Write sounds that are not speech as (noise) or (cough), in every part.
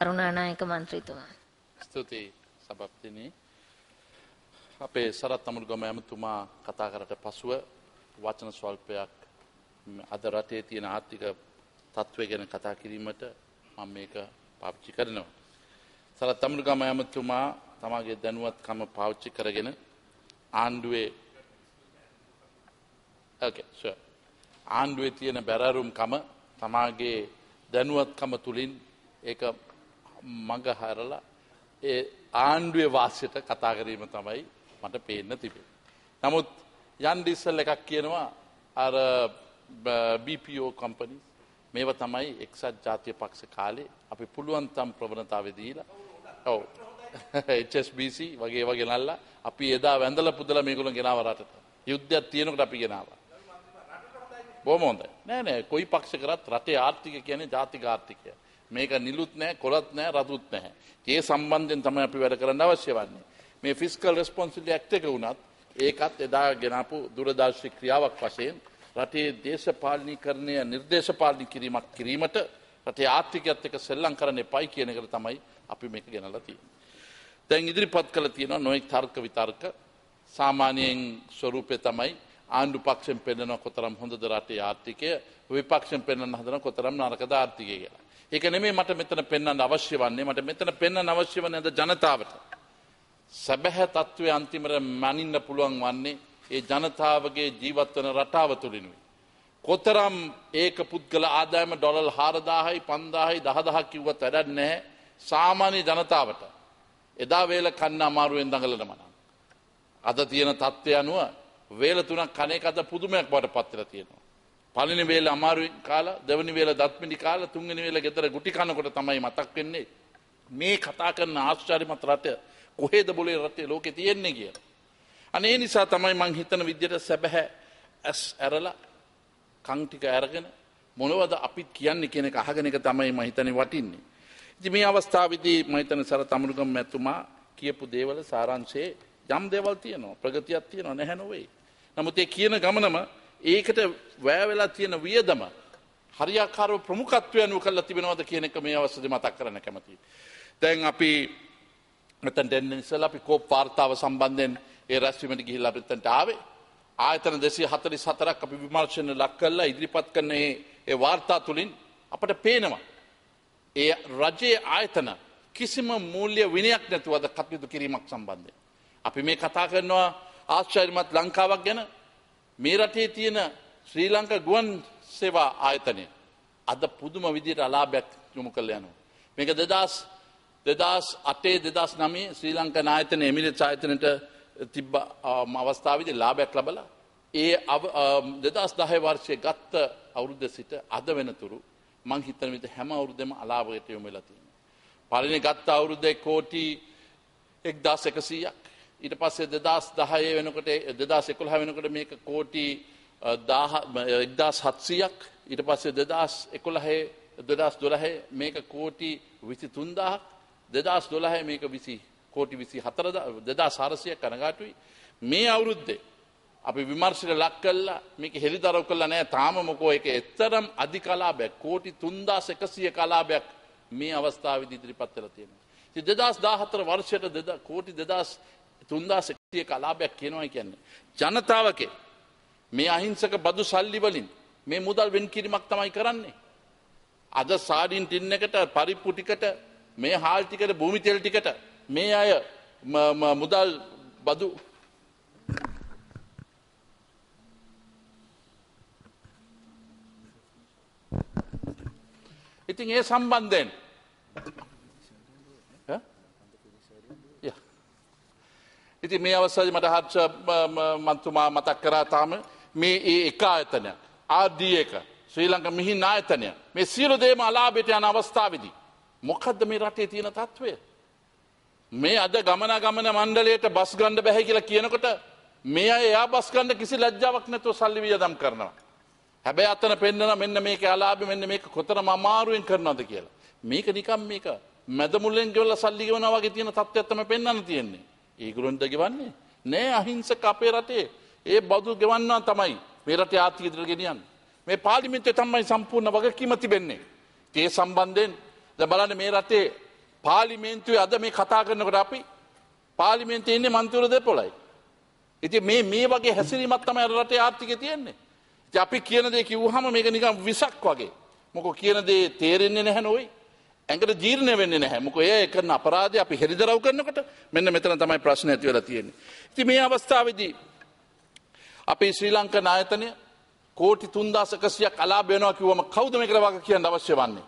කරුණානායක මන්ත්‍රීතුමා. ස්තුතියි සභාපතිනි. අපේ සරත් අමුරුගම ඇමතුමා කතා කරට පසුව වචන ස්වල්පයක් අද රටේ තියෙන ආර්ථික තත්ත්වය ගැන කතා කිරීමට මම මේක පාවිච්චි කරනවා. සරත් අමුරුගම ඇමතුමා තමගේ දැනුවත්කම පාවිච්චි කරගෙන ආණ්ඩුවේ ආණ්ඩුවේ තියෙන බැරරුම්කම තමාගේ දැනුවත්කම තුළින් ඒක මඟහරලා ඒ ආණ්ඩුවේ වාසයට කතා කිරීම තමයි මට පේන්න තිබේ. නමුත් යන්ඩිස්සල් එකක් කියනවා අර BPO කම්පනී මේව තමයි එක්සත් ජාතිය පක්ෂ කාලේ අපි පුළුවන්තම් ප්‍රවණතාවදීලා ඔව HSBC වගේ වගෙනල්ලා අපි එදා වැඳල පුදල මේකුළු ගෙනාව රටට යුද්ධයක් තියෙනකට අපි ගෙනාව. බොහොම හොඳයි. නෑ නෑ කොයි පක්ෂ කරත් රටේ ආර්ථික කියන්නේ ජාතික ආර්ථිකය. මේක නිලුත් නැහැ කොළත් නැහැ රතුත් නැහැ. ඒ සම්බන්ධයෙන් තමයි අපි වැඩ කරන්න අවශ්‍ය වන්නේ. මේ ෆිස්කල් රෙස්පොන්සිබිලිටි ඇක්ට් එක වුණත් ඒකත් එදා ගෙනාපු දුරදර්ශී ක්‍රියාවක් වශයෙන් රටේ දේශපාලනීකරණය නිර්දේශපාලනය කිරීමක් කිරීමට රටේ ආර්ථිකයත් එක්ක සෙල්ලම් කරන්න එපයි කියන එකට තමයි අපි මේක ගෙනල්ලා තියෙන්නේ. දැන් ඉදිරිපත් කළ තියෙනවා නොයෙක් තර්ක විතර්ක සාමාන්‍යයෙන් ස්වරූපය තමයි ආණ්ඩු පක්ෂෙන් පෙන්නන කොතරම් හොඳද රටේ ආර්ථිකය විපක්ෂෙන් පෙන්වන්න හදන කොතරම් නරකද ආර්ථිකය කියලා. ඒක නෙමේ මට මෙතන පෙන්වන්න අවශ්‍ය වන්නේ මට මෙතන පෙන්වන්න අවශ්‍ය වන්නේ අද ජනතාවට. සැබෑ తත්වයේ අන්තිමට මනින්න පුළුවන් වන්නේ ඒ ජනතාවගේ ජීවත් වන රටාව තුළිනුයි. කොතරම් ඒක පුද්ගල ආදායම ඩොලර් 4000යි 5000යි 10000 කිව්වත් වැඩක් නැහැ සාමාන්‍ය ජනතාවට. එදා වේල කන්න අමාරුවෙන් දඟලන මනම්. අද තියෙන තත්ත්වය අනුව වේල තුනක් කණ එක අද පුදුමයක් බවට පත් වෙලා තියෙනවා. පලනි වේල අමාරු කාලා දෙවනි වේල දත්මිනි කාලා තුන්වෙනි වේල ගෙදර ගුටි කනකොට තමයි මතක් වෙන්නේ මේ කතා කරන ආශ්චර්යමත් රටය කොහෙද බොලේ රටේ ලෝකේ තියෙන්නේ කියලා. අනේ නිසා තමයි මං හිතන විදියට සැබෑ ඇස් ඇරලා කන් ටික අරගෙන මොනවද අපිත් කියන්නේ කියන එක අහගෙන එක තමයි මම හිතන්නේ වටින්නේ. ඉතින් මේ අවස්ථාවේදී මම හිතන්නේ සර තමුරුගම් මැතිතුමා කියපු දේවල් සාරාංශයේ යම් දේවල් තියෙනවා ප්‍රගතියක් තියෙනවා නැහැ නෝවේ. නමුත් ඒ කියන ගමනම ඒකට වෑවෙලා තියෙන වියදම හරියාකාරව ප්‍රමුඛත්වය අනුව කරලා තිබෙනවද කියන එක මේ අවස්ථාවේ මතක් කරන්න කැමතියි. දැන් අපි මෙතන දෙන්න ඉස්සලා අපි කෝප් වාර්තාව සම්බන්ධයෙන් ඒ රැස්වීමට ගිහිල්ලා අපි මෙතනට ආවේ. ආයතන 244ක් අපි විමර්ශන ලක් කරලා ඉදිරිපත් කරන ඒ වාර්තා තුලින් අපට පේනවා ඒ රජයේ ආයතන කිසිම මූල්‍ය විනයක් නැතුව අද කටයුතු කිරීමක් සම්බන්ධයෙන්. අපි මේ කතා කරනවා ආශ්චර්යමත් ලංකාවක් ගැන මේ රටේ තියෙන ශ්‍රී ලංකා ගුවන් සේවා ආයතනය අද පුදුම විදිහට අලාභයක් යොමු කරලා යනවා. මේක 2000 2008 2009 ශ්‍රී ලංකා ආයතන එමිරේට්ස් ආයතනයට තිබ්බ අවස්ථාවේදී ලාභයක් ලැබලා ඒ 2010 වර්ෂයේ ගත්ත අවුරුද්ද සිට අද වෙනතුරු මං හිතන විදිහට හැම අවුරුද්දෙම අලාභයට යොමු වෙලා තියෙනවා. පළවෙනි ගත්ත අවුරුද්දේ කෝටි 1100ක් ඊට පස්සේ දෙදස් දහය වෙනකොට දෙදස් එකොළහ වෙනකොට මේක කෝටි එක්දස් හත්සීයක් ඊට පස්සේ දෙදස් එකොළහේ දෙදස් දොළහේ මේක කෝටි විසි තුන්දාහක් දෙදස් දොළහේ මේක විසි කෝටි විසි හතර දෙදා සාරසියක් කනගාටුයි මේ අවුරුද්දේ අපි විමර්ශයට ලක් කල්ලා මේක හෙළි දරව් කල්ලා නෑ තාම මොකෝ එක එත්තරම් අධි කලාබැක් කෝටි තුන්දාස් එකසිය කලාබයක් මේ අවස්ථාව ඉදිරිපත් කළ තියෙනවා. දෙදස් දාහතර වර්ෂයට කෝටි දෙදස් තුන්දාසකතිය කලාභයක් කියනවා කියන්නේ. ජනතාවගේ මේ අහිංසක බදු සල්ලි වලින් මේ මුදල් වෙන් කිරීමක් තමයි කරන්නේ. අද සාඩින් ටින් එකට පරිප්පු ටිකට මේ හාල් ටිකට භූමි තෙල් ටිකට මේ අය මුදල් බදු ඉතින් ඒ සම්බන්ධයෙන් ඉති මේ අවසරි මට හර්ෂ මන්තුමා මතක් කරා තාම මේ ඒ එක ආයතනය. ආදී එක ශ්‍රී ලංක මිහි නායතනය මේ සියලු දේම අලාබෙට යන අවස්ථාවදී. මොකක්ද මේ රටේ තියෙන තත්ත්වය. මේ අද ගමන ගමන මණ්ඩලයට බස් ගණ්ඩ බැහැ කියලා කියනකොට මේ අය එයා බස් ගණ්ඩ කිසි ලැජ්ජාවක් නැතුව සල්ලි වියදම් කරනවා. හැබැයි අතන පෙන්න්නන මෙන්න මේක අලාබි මෙන්න මේක කොතරම අමාරුවෙන් කරනවද කියලා. මේක නිකම් මේක මැදමුල්ලෙන් ජොල්ල සල්ලිගවන වගේ තියෙන තත්ත්වත්තම පෙන්න්න තියෙන්නේ. ඒගුරුන්ද ගෙවන්නේ නෑ අහිංසක අපේ රටේ ඒ බදු ගෙවන්නා තමයි මේ රටේ ආර්ථික ඉදිරියට ගෙනියන්නේ. මේ පාර්ලිමේන්තුවේ තමයි සම්පූර්ණ වගකීම තිබෙන්නේ. ඒ සම්බන්ධයෙන් දැන් බලන්න මේ රටේ පාර්ලිමේන්තුවේ අද මේ කතා කරනකොට අපි පාර්ලිමේන්තුවේ ඉන්නේ මන්ත්‍රීවරු 12යි. ඉතින් මේ මේ වගේ හැසිරීමක් තමයි රටේ ආර්ථිකය තියෙන්නේ. ඉතින් අපි කියන දේ කිව්වහම මේක නිකන් විසක් වගේ. මොකෝ කියන දේ තේරෙන්නේ නැහැ නෝයි. ඇඟට ජීර්ණය වෙන්නේ නැහැ. මොකද ඒ කරන අපරාධය අපි හෙළිදරව් කරනකොට මෙන්න මෙතන තමයි ප්‍රශ්න ඇති වෙලා තියෙන්නේ. ඉතින් මේ අවස්ථාවේදී අපේ ශ්‍රී ලංකා නායතනය කෝටි 3100ක් අලාභ වෙනවා කිව්වම කවුද මේකට වග කියන්න අවශ්‍ය වන්නේ?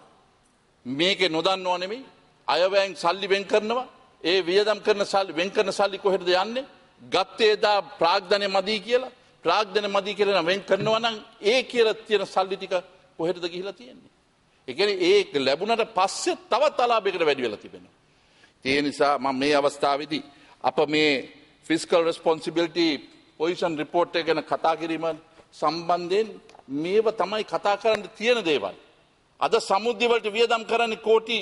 මේකේ නොදන්නව නෙමෙයි අයවැයෙන් සල්ලි වෙන් කරනවා. ඒ වියදම් කරන සල්ලි වෙන් කරන සල්ලි කොහෙටද යන්නේ? ගත්තේ දා ප්‍රාග්ධනය මදි කියලා. ප්‍රාග්ධනය මදි කියලා වෙන් කරනවා නම් ඒ කියලා තියෙන සල්ලි ටික කොහෙටද ගිහිලා තියෙන්නේ? එකන ඒ ලැබුණට පස්සෙ තවත් අලාභයකට වැඩි වෙලා තිබෙනවා. ඒ නිසා මම මේ අවස්ථාවේදී අප මේ ෆිස්කල් රෙස්පොන්සිබිලිටි පොසිෂන් රිපෝට් එක ගැන කතා කිරීම සම්බන්ධයෙන් මේව තමයි කතා කරන්න තියෙන දේවල්. අද සමුද්‍ය වලට වියදම් කරන්නේ කෝටි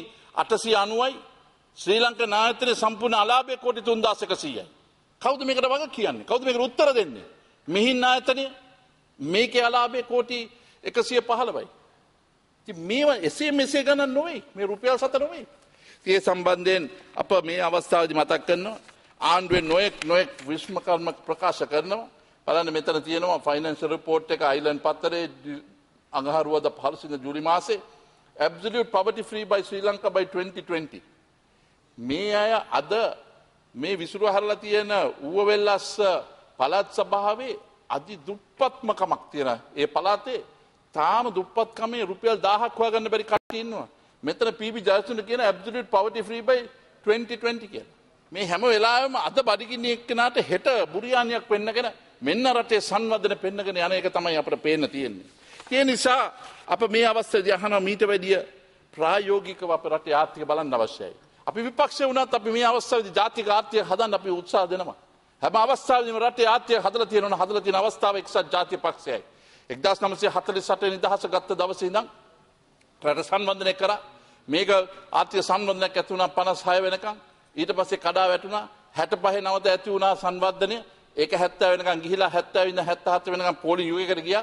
890යි ශ්‍රී ලංකා නායකත්වයේ සම්පූර්ණ අලාභය කෝටි 3100යි. කවුද මේකට වග කියන්නේ? කවුද මේකට උත්තර දෙන්නේ? මිහින් ආයතනය මේකේ අලාභය කෝටි 115යි. මේවා එසේ මෙසේ ගණන් නොවෙයි මේ රුපියල් සත නොවෙයි. ඒ සම්බන්ධයෙන් අප මේ අවස්ථාවදි මතක් කරනවා ආණ්ඩුවෙන් නොයෙක් නොයෙක් විශ්මකර්ම ප්‍රකාශ කරනවා බලන්න මෙතන තියෙනවා ෆයිනන්ශල් රිපෝට් එක අයිලන් පත්තරේ අඟහරුවද පහළසිංහ ජූලි මාසේ absolute poverty free by Sri Lanka by 2020 මේ අය අද මේ විසුරු හරලා තියෙන ඌවවෙල්ලස්ස පළාත් සභාවේ අධි දුප්පත්මකමක් තියෙන ඒ පළාතේ තාම දුප්පත්කමේ රුපියල් 1000ක් හොයාගන්න බැරි කට්ටිය ඉන්නවා. මෙතන PB ජයසුන්ද කියන absolute poverty free by 2020 කියලා. මේ හැම වෙලාවෙම අද බඩගින්න එක්කනට හෙට බුරියානියක් පෙන්නගෙන මෙන්න රටේ සංවර්ධන පෙන්නගෙන යන එක තමයි අපට පේන්න තියෙන්නේ. ඒ නිසා අප මේ අවස්ථාවේදී අහන මීට වැඩිය ප්‍රායෝගිකව අප රටේ ආර්ථික බලන්න අවශ්‍යයි. අපි විපක්ෂය වුණත් අපි මේ අවස්ථාවේදී ජාතික ආර්ථික හදන්න අපි උත්සාහ දෙනවා. හැම අවස්ථාවේදීම රටේ ආර්ථික හදලා තියෙනවන හදලා තියෙන අවස්ථාව එක්සත් ජාතික පක්ෂයයි. එක්දස් නමසේ හතලි සට නිදහස ගත්ත දවසේදම් රට සන්වධනය කර මේක ආත්‍ය සන්වධනයක් ඇතිවුණා පනස් හය වෙනකං ඊට පස්සේ කඩා වැටුණා හැට පහ නවත ඇති වුණා සංවර්ධනය ඒක හැත්තෑ වෙනකං ගිහිලා හැත්තැවින්න හැත්තහත වෙනකම් පොලි යුගකට ගිය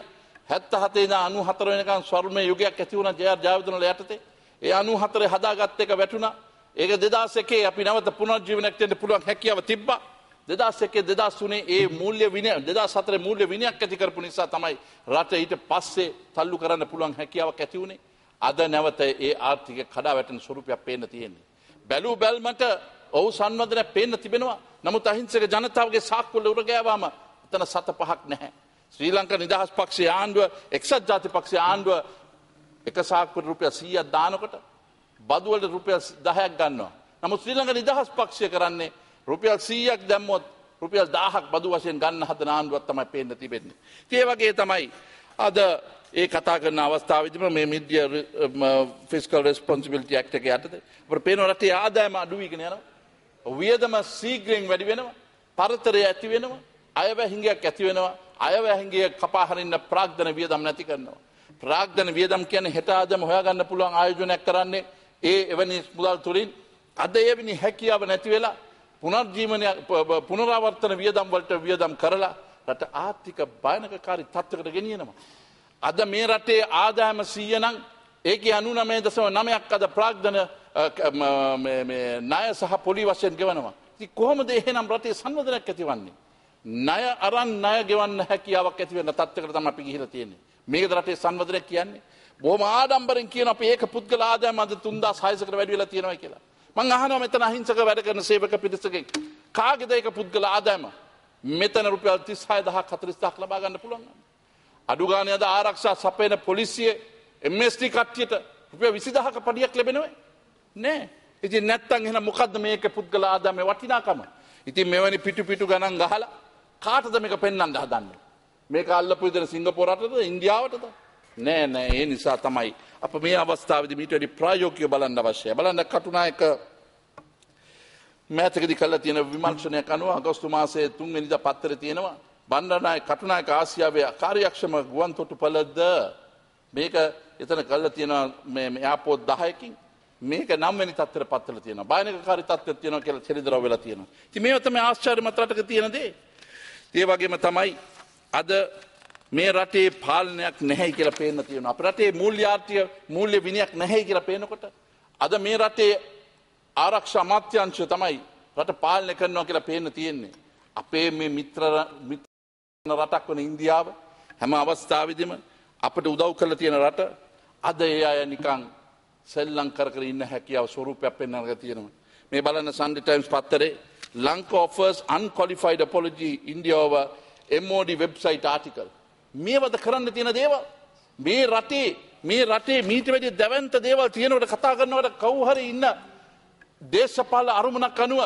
හැත්ත හතේ අනු හතර වෙනකම් ස්වර්ම යුගයක් ඇති වුණ ජයා ජාවිතනල යටතේ ඒ අනු හතරේ හදාගත්ත එක වැටුණා ඒක දෙදාසකේ අපි නවත පුනර්ජීවනයක් තියෙන්න පුළුවන් හැකියාව තිබ්බා දෙදස්සක දෙදස්සුනේ ඒ මුල්්‍ය විනය දෙදා සතර මුූල්්‍ය විනයක් ඇතිකරපු නිසා තමයි රට ඊට පස්සේ තල්ලු කරන්න පුළුවන් හැකියාවක් ඇතිවුණේ අද නැවත ඒ ආර්ථික කඩා වැටන ස්වරූපයක් පේන තියෙන්නේ. බැලූ බැල්මට ඔහු සංවධන පේන්න තිබෙනවා නමුත් අහිංසක ජනතාවගේ සාක්කුල්ල උරගෑවාම එතන සත පහක් නැහැ. ශ්‍රී ලංක නිදහස් පක්ෂේ ආණ්ඩුව එක්සත් ජාති පක්ෂේ ආණ්ඩුව එක සාක්කුට රුපය සීයක් දානකොට බදුවලට රුපය දහයක් ගන්නවා. නමුත් ශ්‍රී ලංක නිදහස් පක්ෂය කරන්නේ රුපියල් සීයක් දැම්මොත් රුපියල් දාහක් බදු වශයෙන් ගන්න හද නාන්දුවත් තමයි පේන්න තිබෙන්නේ. ඒවගේ තමයි අද ඒ කතා කරන අවස්ථාවදම මේ මිදිය ෆිස්කල් රෙස්පොන්සිිබිලිටි ඇක්ටක ඇතද පේන රටේ ආදායම අඩුවීගෙන යනවා. වියදම සීග්‍රෙන් වැඩි වෙනවා පරතරය ඇති වෙනවා අයවැහිංගයක් ඇති වෙනවා අයවැහිංගේ කපාහරන්න ප්‍රාග්ධන වියදම් නැති කරනවා. ප්‍රාග්ධන වියදම් කියන හෙටාදම හොයාගන්න පුළුවන් ආයෝජනයක් කරන්නේ ඒ එවැනි මුදල් තුළින් අද එවැනි හැකියාව නැති වෙලා පුනර්ජීවනය පුනරාවර්තන වියදම් වලට වියදම් කරලා රට ආර්ථික භයනකකාරී තත්ත්වකට ගෙනියනවා. අද මේ රටේ ආදායම සීය නම් ඒක අනුනමේ දසම නමයක් අද ප්‍රාග්ධන ණය සහ පොලි වශයෙන් ගෙවනවා. ඉතින් කොහොමද එහෙනම් රටේ සංවර්ධනයක් ඇතිවන්නේ? ණය අරන් ණය ගෙවන්න හැකියාවක් ඇති වෙන තත්ත්වයකට තමයි අපි ගිහිලා තියෙන්නේ. මේකද රටේ සංවර්ධනයක් කියන්නේ? බොහොම ආඩම්බරෙන් කියන අපි ඒක පුද්ගල ආදායම අද 3600කට වැඩි වෙලා තියෙනවා කියලා. මං අහනෝ මෙතන අහිංසක වැඩ කරන සේවක පිරිසකෙන් කාගෙදයක පුද්ගල ආදෑම මෙතන රුපියල් තිස්හය දහ කතරිස්ථක් ලබාගන්න පුළුවන්. අඩුගානයද ආරක්ෂා සපයන පොලිසිය එමස්ටි කට්ටියට රුපිය විසිදහක පඩියක් ලැබෙනවේ නෑ ඉති නැත්තන් එෙන මොකක්ද මේක පුද්ගල ආදම වටිනාකම. ඉතින් මෙවැනි පිටු පිටු ගණන් ගහලා කාටද මේක පෙන්න්න හදන්න. මේක අල්ලපු ඉදන සිංගපොරටද ඉන්දියාවටද නෑ නෑ ඒ නිසා තමයි අප මේ අවස්ථාවේදී මීට වැඩි ප්‍රායෝගිකව බලන්න අවශ්‍යයි. බලන්න කටුනායක මෑතකදී කළා තියෙන විමර්ශනයක් අනුව අගෝස්තු මාසයේ 3 වෙනිදා පත්තරේ තියෙනවා බණ්ඩාරනායක කටුනායක ආසියාවේ කාර්යක්ෂම ගුවන්තොටුපළද මේක එතන කළා තියෙනවා මේ එයාපෝට් 10කින් මේක නම් වෙනි තත්තර පත්තල තියෙනවා බායනකකාරී තත්ත්වයක් තියෙනවා කියලා චරිදරව වෙලා තියෙනවා. ඉතින් මේව තමයි ආශ්චර්යමත් රටක තියෙන දේ. ඒ වගේම තමයි අද මේ රටේ පාලනයක් නැහැ කියලා පේන්න තියෙනවා. අපේ රටේ මූල්‍යාර්ථිය මූල්‍ය විනයක් නැහැ කියලා පේනකොට අද මේ රටේ ආරක්ෂා අමාත්‍යාංශය තමයි රට පාලනය කරනවා කියලා පේන්න තියෙන්නේ. අපේ මේ මිත්‍ර රටක් වන ඉන්දියාව හැම අවස්ථාවේදීම අපට උදව් කරලා තියෙන රට අද ඒ අය නිකන් සෙල්ලම් කර කර ඉන්න හැකියාව ස්වරූපයක් පෙන්වන්න තියෙනවා. මේ බලන්න Sunday Times පත්තරේ Lanka offers unqualified apology India over MOD website article. මේවද කරන්න තියෙන දේවල් මේ රටේ මේ රටේ මීට වැඩි දැවන්ත දේවල් තියෙනවට කතා කරනවට කවුහරි ඉන්න දේශපාල අරමුණක් අනුව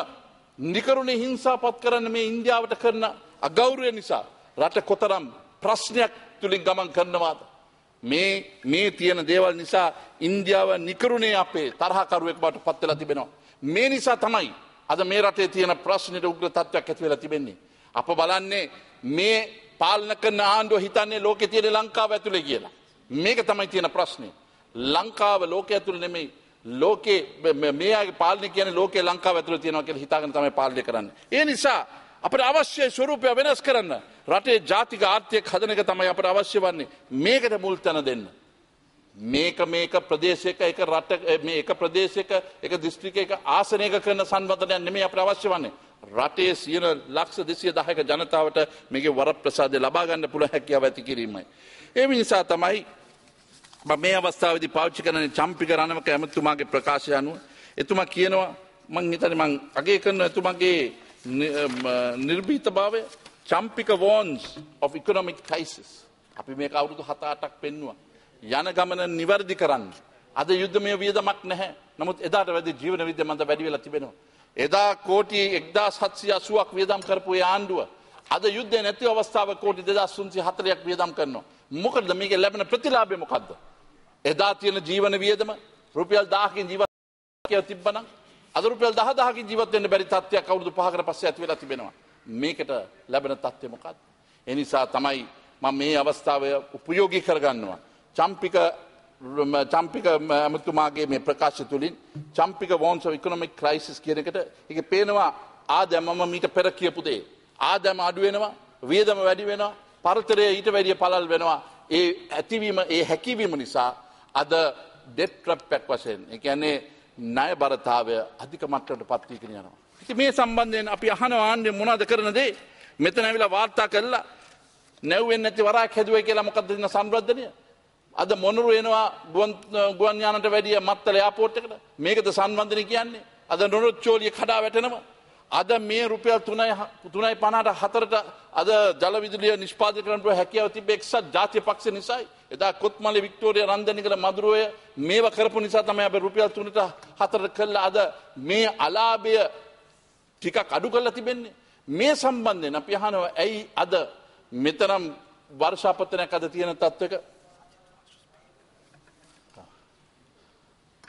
නිකරුණේ හිංසාපත් කරන්න මේ ඉන්දියාවට කරන අගෞරවය නිසා රට කොතරම් ප්‍රශ්නයක් තුලින් ගමන් කරනවාද මේ මේ තියෙන දේවල් නිසා ඉන්දියාව නිකරුණේ අපේ තරහකරුවෙක් බවට පත් වෙලා තිබෙනවා මේ නිසා තමයි අද මේ රටේ තියෙන ප්‍රශ්නෙට උග්‍ර තත්ත්වයක් ඇති වෙලා තිබෙන්නේ අප බලන්නේ මේ පාලන කරන ආණ්ඩුව හිතන්නේ ලෝකෙ තියෙන ලංකාව ඇතුළේ කියලා. මේක තමයි තියෙන ප්‍රශ්නේ. ලංකාව ලෝකෙ ඇතුළේ නෙමෙයි ලෝකේ මේ අයගේ පාලනය කියන්නේ ලෝකේ ලංකාව ඇතුළේ තියෙනවා කියලා හිතාගෙන තමයි පාලනය කරන්නේ. ඒ නිසා අපට අවශ්‍ය ස්වරූපය වෙනස් කරන්න රටේ ජාතික ආර්ථික හදන එක තමයි අපට අවශ්‍ය වන්නේ. මේකට මුල් තැන දෙන්න. මේක මේක ප්‍රදේශයක එක රට මේ එක ප්‍රදේශයක එක දිස්ත්‍රික්කයක ආසනයක කරන සංවර්ධනයක් නෙමෙයි අපට අවශ්‍ය වන්නේ. රටේ සියන ලක්ෂ දෙසිය දහයක ජනතාවට මේක වර ප්‍රසාදය ලබාගන්න පුළ හැකියාව ඇති කිරීමයි. ඒම නිසා තමයි මේ අවස්ථාවදි පාච්චි කරන චම්පික රණවක ඇමතුමාගේ ප්‍රකාශය අනුව එතුමා කියනවා මං හිතන මං අගේ කරන ඇතුමගේ නිර්භීත භාවය චම්පික වෝන්ස් of economic crisis. අපි මේ කවුරුදු හතාටක් පෙන්වා. යන ගමන නිවැරදි කරන්න. අද යුද්ධ මේ වියදමක් නැහැ නමුත් එදාට වැදි ජීවන විද්‍ය මඳ වැඩි වෙලා තිබෙනවා. එදා කෝටි එක්දා සත්සිය අසුවක් වියදම් කරපු ආණ්ඩුව. අද යුද්ධ නැති අවස්ථාව කෝටි දෙදා සුන්සි හතරයක් වියදම් කරනවා. මොකද මේක ලැබෙන ප්‍රතිලාබය මොකක්ද. එදා තියෙන ජීවන වියදම රුපියල් දාහකින් ජීවත් කියව තිබ්බනම් අද රුපියල් 10000කින් ජීවත් වෙන්න බැරි තත්ත්වයක් අවුරුදු 5කට පස්සේ ඇති වෙලා තිබෙනවා. මේකට ලැබෙන තත්ත්වය මොකක්ද? ඒ නිසා තමයි මම මේ අවස්ථාව උපයෝගී කරගන්නවා. චම්පික චම්පික ඇමතුමාගේ මේ ප්‍රකාශ තුළින් චම්පික වෝන්ස ඉකොනොමික් ක්‍රයිසිස් කියනකට එක පේනවා ආදැමම මීට පෙර කියපුදේ. ආදැම අඩුවෙනවා වියදම වැඩි වෙන පරතරය ඊට වැඩිය පලල් වෙනවා ඒ ඇතිවීම ඒ හැකිවීම නිසා අද ඩෙට්‍රප් පැක් වසයෙන් එකන්නේ නය බරතාවය අධික මට්ටට පත්වීකෙන යනවා. ඉති මේ සම්බන්ධයෙන් අපි අහන ආණ්ඩය මොනාද කරනදේ මෙතනැවිලා වාර්තා කරලා නැව්වෙන් නැති වරා හැදුව කියලා මොකක්දන්න සම්බ්‍රද්ධනය අද මොනරු එනවා ගුවන් යානට වැඩිය මත්තල යාපෝට් එකට මේකද සම්බන්ධන කියන්නේ අද නොනොත් චෝලිය කඩා වැටෙනවා අද මේ රුපියල් 3යි 3.50ට හතරට අද ජල විදුලිය නිෂ්පාදනය කරන්න පුළුවන් හැකියාව තිබ්බ එක්සත් ජාතික පක්ෂ නිසායි එදා කොත්මලේ වික්ටෝරියා රන්දනිකර මදුරුවය මේව කරපු නිසා තමයි අපි රුපියල් 3ට හතරට කළා අද මේ අලාභය ටිකක් අඩු කරලා තිබෙන්නේ මේ සම්බන්ධයෙන් අපි අහනවා ඇයි අද මෙතරම් වර්ෂාපතනයක් අද තියෙන තත්ත්වයක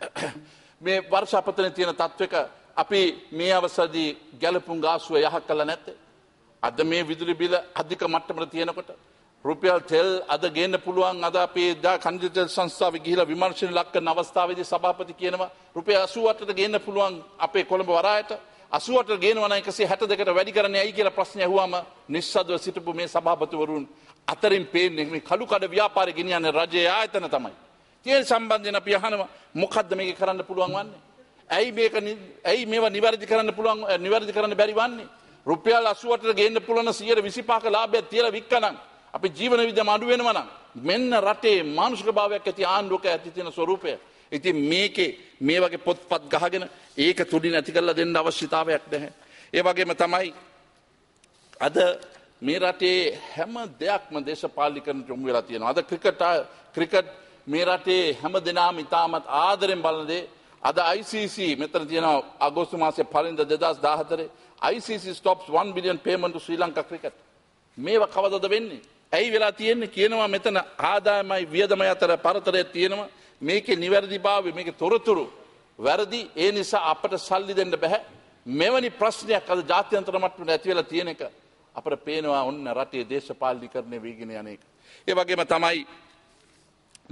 (coughs) මේ වර්ෂාපතන තියෙන තත්ත්වක අපි මේ අවසදී ගැලපුන් ගාසුව යහ කල නැත්ත. අද මේ විදුලි බිල අධික මට්ටමට තියෙනකොට. රුපියල් තෙල් අද ගේන්න පුළුවන් අද අපේ දා කන්ජතෙල් සංස්ථාව ගිහිල විමර්ශණ ලක්ක නවස්ථාවද සභාපති කියනවා රුපය අසුවටට ගේන්න පුළුවන් අපේ කොළඹ වරායට අසුවට ගේනවන එකසේ හැට දෙකට වැඩි කරන ඇයි කියලා ප්‍රශ්නය හුවම නිස්සදව සිටපු මේ සභාපතිවරුන් අතරින් පේන්නේ කළුකඩ ව්‍යාපාර ගෙනියන්න රජය ආයතන තමයි. තියෙන සම්බන්ධයෙන් අපි අහනවා මොකද්ද මේක කරන්න පුළුවන් වන්නේ? ඇයි මේක ඇයි මේවා නිවැරදි කරන්න පුළුවන් නිවැරදි කරන්න බැරි වන්නේ? රුපියල් 80ට ගේන්න පුළුවන් 125ක ලාභයක් තියලා වික්කනම් අපි ජීවන විද්‍යම අඩු වෙනවා නම් මෙන්න රටේ මානුෂික භාවයක් ඇති ආණ්ඩුවක ඇති තියෙන ස්වરૂපය. ඉතින් මේකේ මේ වගේ පොත්පත් ගහගෙන ඒක තුඩි නැති කරලා දෙන්න අවශ්‍යතාවයක් නැහැ. ඒ වගේම තමයි අද මේ රටේ හැම දෙයක්ම දේශපාලනිකරණයට යොමු වෙලා තියෙනවා. අද ක්‍රිකට් ක්‍රිකට් මේ රටේ හැම දෙනාම ඉතාමත් ආදරෙන් බලනදේ අද ICC මෙතන තියෙනවා අගෝස්තු මාසේ පලින්ද 2014 ICC stops 1 billion payment to Sri Lanka cricket මේව කවදද වෙන්නේ ඇයි වෙලා තියෙන්නේ කියනවා මෙතන ආදායමයි වියදමයි අතර පරතරය තියෙනවා මේකේ නිවැරදිභාවය මේකේ තොරතුරු වැරදි ඒ නිසා අපට සල්ලි දෙන්න බෑ මෙවැනි ප්‍රශ්නයක් අද ජාත්‍යන්තර මට්ටමේ ඇති වෙලා තියෙන එක අපට පේනවා ඔන්න රටේ දේශපාලනීකරණය වීගෙන යන එක ඒ වගේම තමයි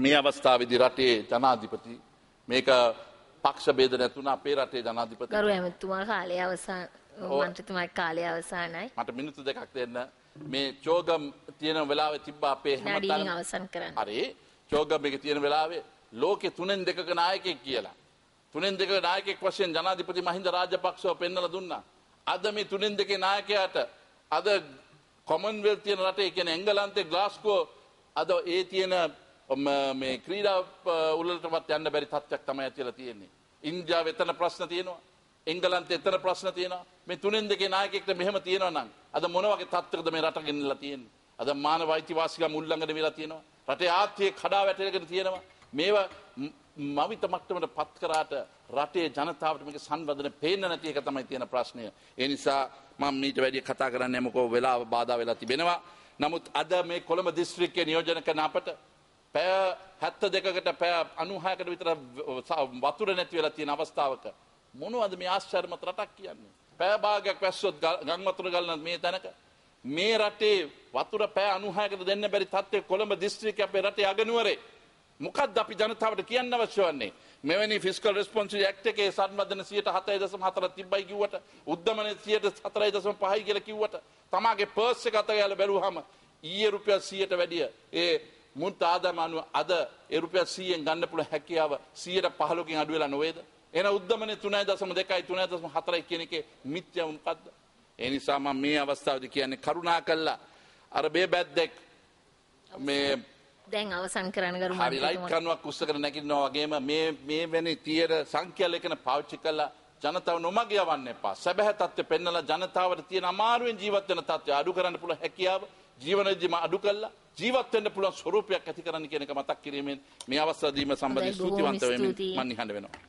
මේ අවස්ථාවේදී රටේ ජනාධිපති මේක පක්ෂ බේද නැතුණ අපේ රටේ ජනාධිපති ගරු ඇමතුමා කාලය අවසන් මන්ත්‍රතුමා කාලය අවසානයි මට මිනිත්තු දෙකක් දෙන්න මේ චෝගම් තියෙන වෙලාවේ තිබ්බා අපේ හැමතැනම අවසන් කරන්න හරි චෝගම් එක තියෙන වෙලාවේ ලෝකේ තුනෙන් දෙකක නායකයෙක් කියලා තුනෙන් දෙකක නායකයෙක් වශයෙන් ජනාධිපති මහින්ද රාජපක්ෂව පෙන්වලා දුන්නා අද මේ තුනෙන් දෙකේ නායකයාට අද කොමන්වෙල් තියෙන රටේ කියන එංගලන්තේ ග්ලාස්කෝ අද ඒ තියෙන මේ ක්‍රීඩා උලටමත් යන්න බැරි තත්ත්වයක් තමයි ඇතිලා තියෙන්නේ. ඉන්දියාව එතන ප්‍රශ්න තියෙනවා. එංගලන්තේ එතන ප්‍රශ්න තියෙනවා. මේ තුනෙන් දෙකේ නායකයෙක්ට මෙහෙම තියෙනවා නම් අද මොන වගේ තත්ත්වයකද මේ රට ගෙනල්ලා තියෙන්නේ? අද මානව අයිතිවාසිකම් උල්ලංඝනය වෙලා තියෙනවා. රටේ ආර්ථිකය කඩා වැටෙලකට තියෙනවා. මේවා මවිත මට්ටමට පත් කරාට රටේ ජනතාවට මේක සංවදන පේන්න නැති එක තමයි තියෙන ප්‍රශ්නය. ඒ නිසා මම මීට වැඩිය කතා කරන්න යමකෝ වෙලාව බාධා වෙලා තිබෙනවා. නමුත් අද මේ කොළඹ දිස්ත්‍රික්කයේ නියෝජන කරන අපට පැය 72කට පැය 96කට විතර වතුර නැති වෙලා තියෙන අවස්ථාවක මොනවද මේ ආශ්චර්යමත් රටක් කියන්නේ? පැය භාගයක් වැස්සොත් ගම් වතුර ගලන මේ තැනක මේ රටේ වතුර පැය 96කට දෙන්න බැරි තත්ත්වය කොළඹ දිස්ත්‍රික්කයේ අපේ රටේ අගනුවරේ මොකක්ද අපි ජනතාවට කියන්න අවශ්‍ය වන්නේ මෙවැනි ෆිස්කල් රෙස්පොන්සිබිලි ඇක්ට් එකේ සංවර්ධන 107.4 තිබ්බයි කිව්වට උද්දමනය 104.5යි කියලා කිව්වට තමාගේ පර්ස් එක අත ගාලා බැලුවාම ඊයේ රුපියල් 100ට වැඩිය ඒ මුන්ට ආදායම අනුව අද රුපියල් 100ෙන් ගන්න පුළුවන් හැකියාව 115කින් අඩු වෙලා නොවේද? එහෙනම් උද්දමනේ 3.2 3.4 කියන එකේ මිත්‍යාව මොකද්ද? ඒ නිසා මම මේ අවස්ථාවේදී කියන්නේ කරුණා කළා අර බේබැද්දෙක් මේ දැන් අවසන් කරන්න ගරු මන්ත්‍රී හරි ලයිට් කණුවක් උස්සගෙන නැගිටිනවා වගේම මේ මේ වෙනි තියර සංඛ්‍යා ලේඛන පාවිච්චි කළා ජනතාව නොමග යවන්න එපා. සැබෑ තත්ත්වය පෙන්නලා ජනතාවට තියෙන අමාරුවෙන් ජීවත් වෙන තත්ත්වය අඩු කරන්න පුළුවන් හැකියාව ජීවන ජීම අඩු කළා ජීවත් වෙන්න පුළුවන් ස්වරූපයක් ඇති කරන්න කියන එක මතක් කිරීමෙන් මේ අවස්ථාව දීම සම්බන්ධයෙන් ස්තුතිවන්ත වෙමින් මම නිහඬ වෙනවා.